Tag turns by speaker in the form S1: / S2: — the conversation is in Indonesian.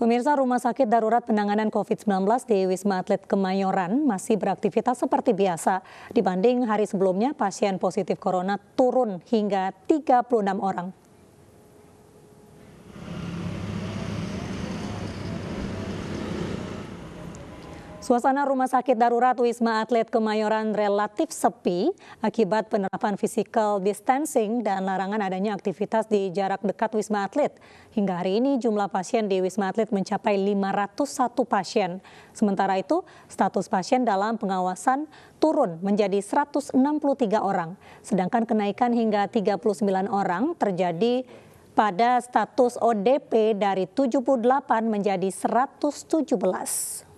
S1: Pemirsa Rumah Sakit Darurat Penanganan COVID-19 di Wisma Atlet Kemayoran masih beraktivitas seperti biasa. Dibanding hari sebelumnya, pasien positif corona turun hingga 36 orang. Suasana rumah sakit darurat Wisma Atlet Kemayoran relatif sepi akibat penerapan physical distancing dan larangan adanya aktivitas di jarak dekat Wisma Atlet. Hingga hari ini jumlah pasien di Wisma Atlet mencapai 501 pasien. Sementara itu, status pasien dalam pengawasan turun menjadi 163 orang, sedangkan kenaikan hingga 39 orang terjadi pada status ODP dari 78 menjadi 117.